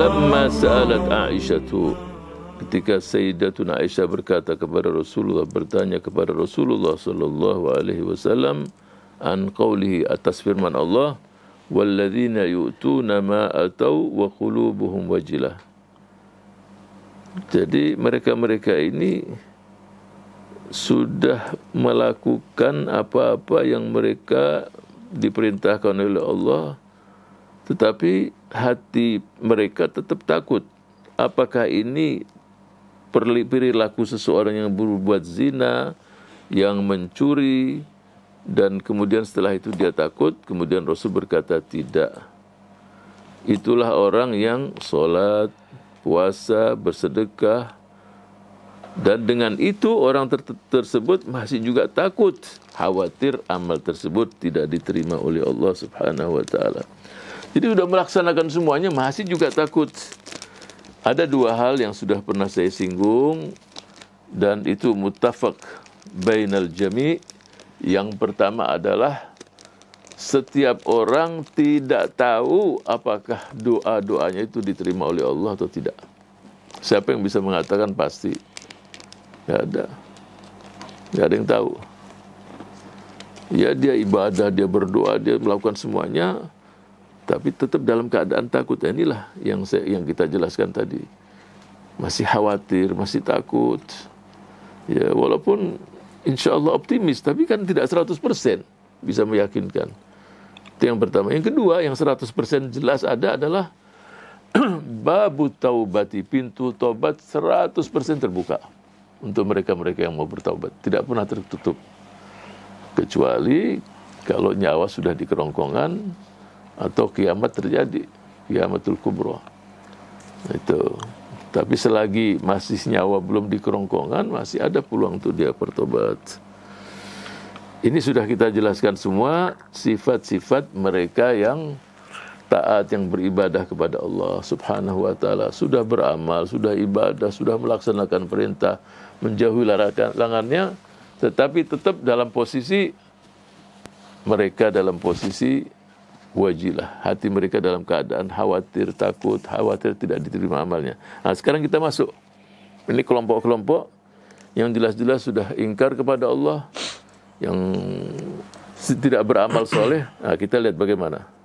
Falamma sa'alat Aisyatu Ketika Sayyidatuna Aisyah berkata kepada Rasulullah bertanya kepada Rasulullah sallallahu alaihi wasallam an qawlihi atas firman Allah walladzina yu'tuna ma atau wa qulubuhum wajilah Jadi mereka-mereka ini sudah melakukan apa-apa yang mereka diperintahkan oleh Allah SWT Tetapi hati mereka tetap takut. Apakah ini perilaku seseorang yang berbuat zina, yang mencuri, dan kemudian setelah itu dia takut, kemudian Rasul berkata tidak. Itulah orang yang sholat, puasa, bersedekah, dan dengan itu orang ter tersebut masih juga takut, khawatir amal tersebut tidak diterima oleh Allah Subhanahu wa taala. Jadi sudah melaksanakan semuanya masih juga takut. Ada dua hal yang sudah pernah saya singgung dan itu mutafak bainal jami. Yang pertama adalah setiap orang tidak tahu apakah doa-doanya itu diterima oleh Allah atau tidak. Siapa yang bisa mengatakan pasti? Tidak ada. Tidak ada yang tahu. Ya dia ibadah, dia berdoa, dia melakukan semuanya tapi tetap dalam keadaan takut. Nah, inilah yang saya, yang kita jelaskan tadi. Masih khawatir, masih takut. Ya, walaupun insya Allah optimis, tapi kan tidak 100% bisa meyakinkan. Itu yang pertama. Yang kedua, yang 100% jelas ada adalah babu taubati, pintu taubat 100% terbuka untuk mereka-mereka yang mau bertaubat. Tidak pernah tertutup. Kecuali kalau nyawa sudah di kerongkongan, atau kiamat terjadi kiamatul kubro nah, itu tapi selagi masih nyawa belum di masih ada peluang untuk dia bertobat. Ini sudah kita jelaskan semua sifat-sifat mereka yang taat, yang beribadah kepada Allah subhanahu wa ta'ala. Sudah beramal, sudah ibadah, sudah melaksanakan perintah, menjauhi larangan-langannya tetapi tetap dalam posisi mereka dalam posisi wajilah hati mereka dalam keadaan khawatir takut khawatir tidak diterima amalnya nah sekarang kita masuk ini kelompok-kelompok yang jelas-jelas sudah ingkar kepada Allah yang tidak beramal soleh nah kita lihat bagaimana